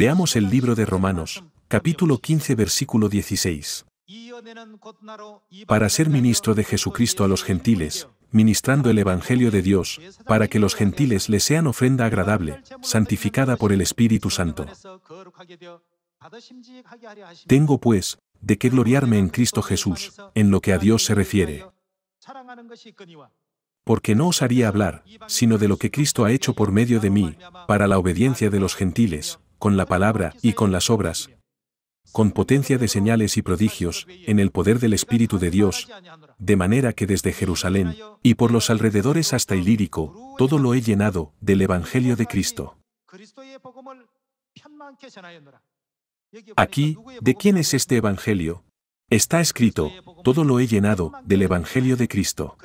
Veamos el libro de Romanos, capítulo 15, versículo 16. Para ser ministro de Jesucristo a los gentiles, ministrando el Evangelio de Dios, para que los gentiles le sean ofrenda agradable, santificada por el Espíritu Santo. Tengo pues, de qué gloriarme en Cristo Jesús, en lo que a Dios se refiere. Porque no os haría hablar, sino de lo que Cristo ha hecho por medio de mí, para la obediencia de los gentiles, con la palabra y con las obras, con potencia de señales y prodigios, en el poder del Espíritu de Dios, de manera que desde Jerusalén, y por los alrededores hasta Ilírico, todo lo he llenado del Evangelio de Cristo. Aquí, ¿de quién es este Evangelio? Está escrito, todo lo he llenado del Evangelio de Cristo.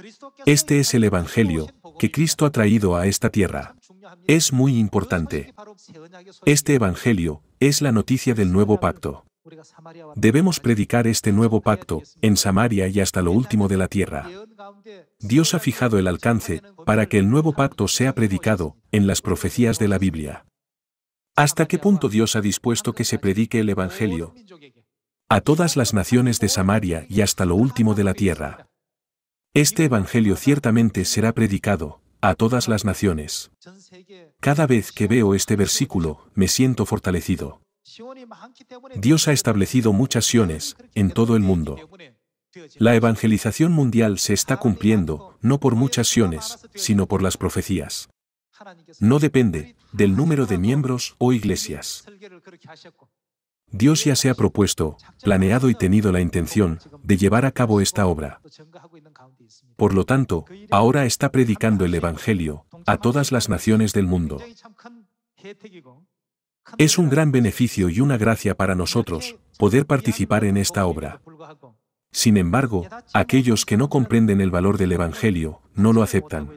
Este es el Evangelio que Cristo ha traído a esta tierra. Es muy importante. Este Evangelio es la noticia del nuevo pacto. Debemos predicar este nuevo pacto, en Samaria y hasta lo último de la tierra. Dios ha fijado el alcance, para que el nuevo pacto sea predicado, en las profecías de la Biblia. ¿Hasta qué punto Dios ha dispuesto que se predique el Evangelio? A todas las naciones de Samaria y hasta lo último de la tierra. Este Evangelio ciertamente será predicado, a todas las naciones. Cada vez que veo este versículo, me siento fortalecido. Dios ha establecido muchas siones en todo el mundo. La evangelización mundial se está cumpliendo, no por muchas siones, sino por las profecías. No depende del número de miembros o iglesias. Dios ya se ha propuesto, planeado y tenido la intención de llevar a cabo esta obra. Por lo tanto, ahora está predicando el Evangelio a todas las naciones del mundo. Es un gran beneficio y una gracia para nosotros poder participar en esta obra. Sin embargo, aquellos que no comprenden el valor del Evangelio no lo aceptan.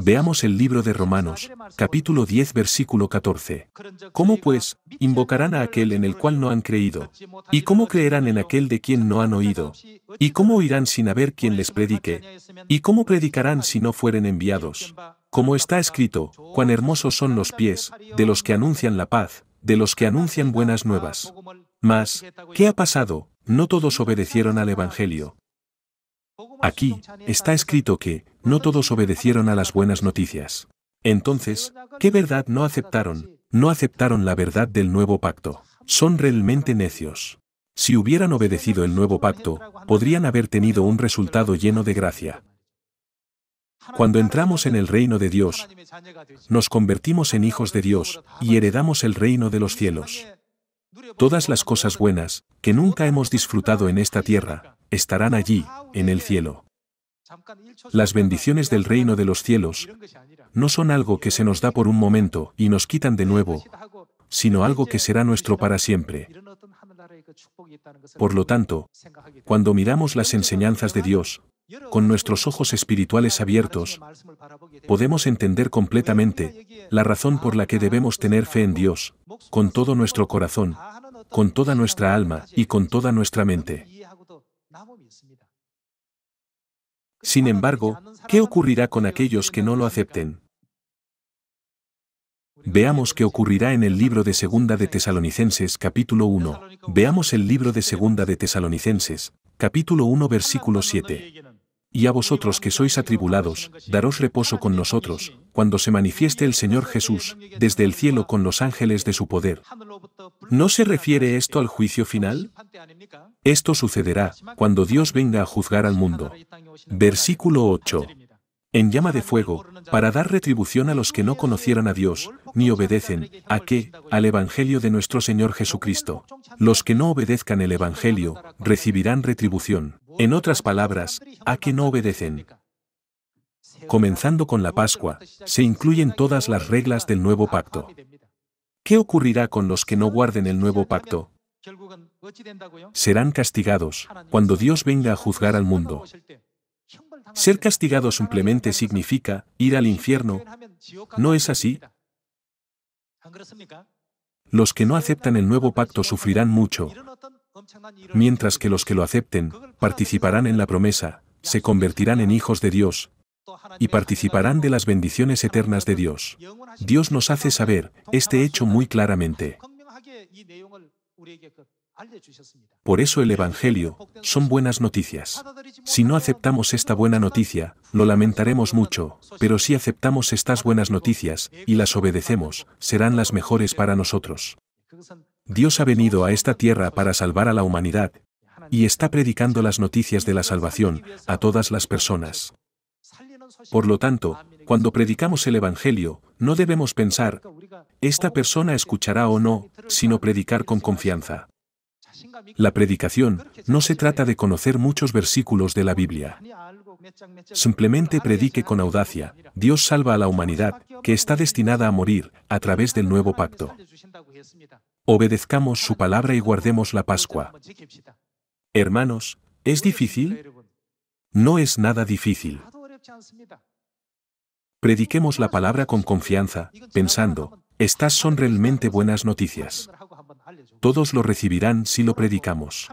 Veamos el libro de Romanos, capítulo 10, versículo 14. ¿Cómo pues, invocarán a aquel en el cual no han creído? ¿Y cómo creerán en aquel de quien no han oído? ¿Y cómo oirán sin haber quien les predique? ¿Y cómo predicarán si no fueren enviados? Como está escrito, cuán hermosos son los pies, de los que anuncian la paz, de los que anuncian buenas nuevas. Mas, ¿qué ha pasado? No todos obedecieron al Evangelio. Aquí está escrito que, no todos obedecieron a las buenas noticias. Entonces, ¿qué verdad no aceptaron? No aceptaron la verdad del nuevo pacto. Son realmente necios. Si hubieran obedecido el nuevo pacto, podrían haber tenido un resultado lleno de gracia. Cuando entramos en el reino de Dios, nos convertimos en hijos de Dios y heredamos el reino de los cielos. Todas las cosas buenas que nunca hemos disfrutado en esta tierra, estarán allí, en el cielo. Las bendiciones del reino de los cielos no son algo que se nos da por un momento y nos quitan de nuevo, sino algo que será nuestro para siempre. Por lo tanto, cuando miramos las enseñanzas de Dios, con nuestros ojos espirituales abiertos, podemos entender completamente la razón por la que debemos tener fe en Dios, con todo nuestro corazón, con toda nuestra alma y con toda nuestra mente. Sin embargo, ¿qué ocurrirá con aquellos que no lo acepten? Veamos qué ocurrirá en el libro de Segunda de Tesalonicenses capítulo 1. Veamos el libro de Segunda de Tesalonicenses, capítulo 1 versículo 7. Y a vosotros que sois atribulados, daros reposo con nosotros, cuando se manifieste el Señor Jesús, desde el cielo con los ángeles de su poder, ¿No se refiere esto al juicio final? Esto sucederá cuando Dios venga a juzgar al mundo. Versículo 8. En llama de fuego, para dar retribución a los que no conocieran a Dios, ni obedecen, ¿a qué? Al Evangelio de nuestro Señor Jesucristo. Los que no obedezcan el Evangelio, recibirán retribución. En otras palabras, ¿a que no obedecen? Comenzando con la Pascua, se incluyen todas las reglas del nuevo pacto. ¿Qué ocurrirá con los que no guarden el nuevo pacto? Serán castigados cuando Dios venga a juzgar al mundo. Ser castigado simplemente significa ir al infierno. ¿No es así? Los que no aceptan el nuevo pacto sufrirán mucho, mientras que los que lo acepten participarán en la promesa, se convertirán en hijos de Dios, y participarán de las bendiciones eternas de Dios. Dios nos hace saber este hecho muy claramente. Por eso el Evangelio son buenas noticias. Si no aceptamos esta buena noticia, lo lamentaremos mucho, pero si aceptamos estas buenas noticias y las obedecemos, serán las mejores para nosotros. Dios ha venido a esta tierra para salvar a la humanidad y está predicando las noticias de la salvación a todas las personas. Por lo tanto, cuando predicamos el Evangelio, no debemos pensar, esta persona escuchará o no, sino predicar con confianza. La predicación no se trata de conocer muchos versículos de la Biblia. Simplemente predique con audacia, Dios salva a la humanidad, que está destinada a morir, a través del nuevo pacto. Obedezcamos su palabra y guardemos la Pascua. Hermanos, ¿es difícil? No es nada difícil. Prediquemos la palabra con confianza, pensando, estas son realmente buenas noticias. Todos lo recibirán si lo predicamos.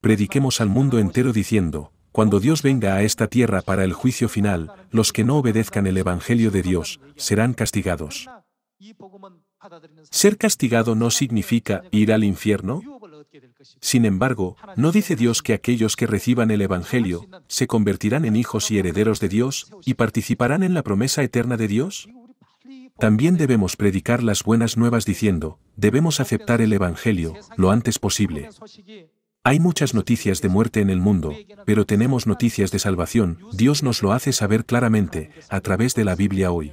Prediquemos al mundo entero diciendo, cuando Dios venga a esta tierra para el juicio final, los que no obedezcan el Evangelio de Dios serán castigados. Ser castigado no significa ir al infierno, sin embargo, ¿no dice Dios que aquellos que reciban el Evangelio se convertirán en hijos y herederos de Dios y participarán en la promesa eterna de Dios? También debemos predicar las buenas nuevas diciendo, debemos aceptar el Evangelio lo antes posible. Hay muchas noticias de muerte en el mundo, pero tenemos noticias de salvación, Dios nos lo hace saber claramente, a través de la Biblia hoy.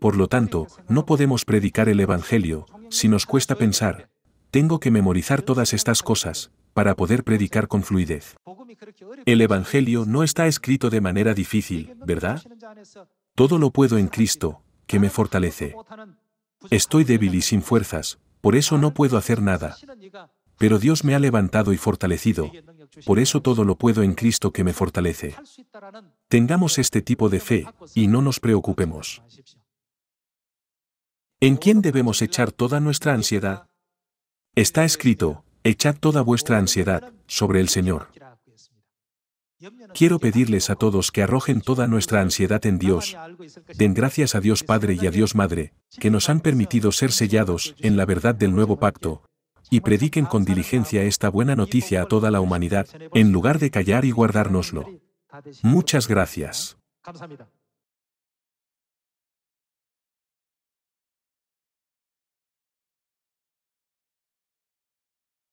Por lo tanto, no podemos predicar el Evangelio, si nos cuesta pensar, tengo que memorizar todas estas cosas, para poder predicar con fluidez. El Evangelio no está escrito de manera difícil, ¿verdad? Todo lo puedo en Cristo, que me fortalece. Estoy débil y sin fuerzas, por eso no puedo hacer nada. Pero Dios me ha levantado y fortalecido, por eso todo lo puedo en Cristo que me fortalece. Tengamos este tipo de fe, y no nos preocupemos. ¿En quién debemos echar toda nuestra ansiedad? Está escrito, echad toda vuestra ansiedad sobre el Señor. Quiero pedirles a todos que arrojen toda nuestra ansiedad en Dios. Den gracias a Dios Padre y a Dios Madre, que nos han permitido ser sellados en la verdad del nuevo pacto, y prediquen con diligencia esta buena noticia a toda la humanidad, en lugar de callar y guardárnoslo. Muchas gracias.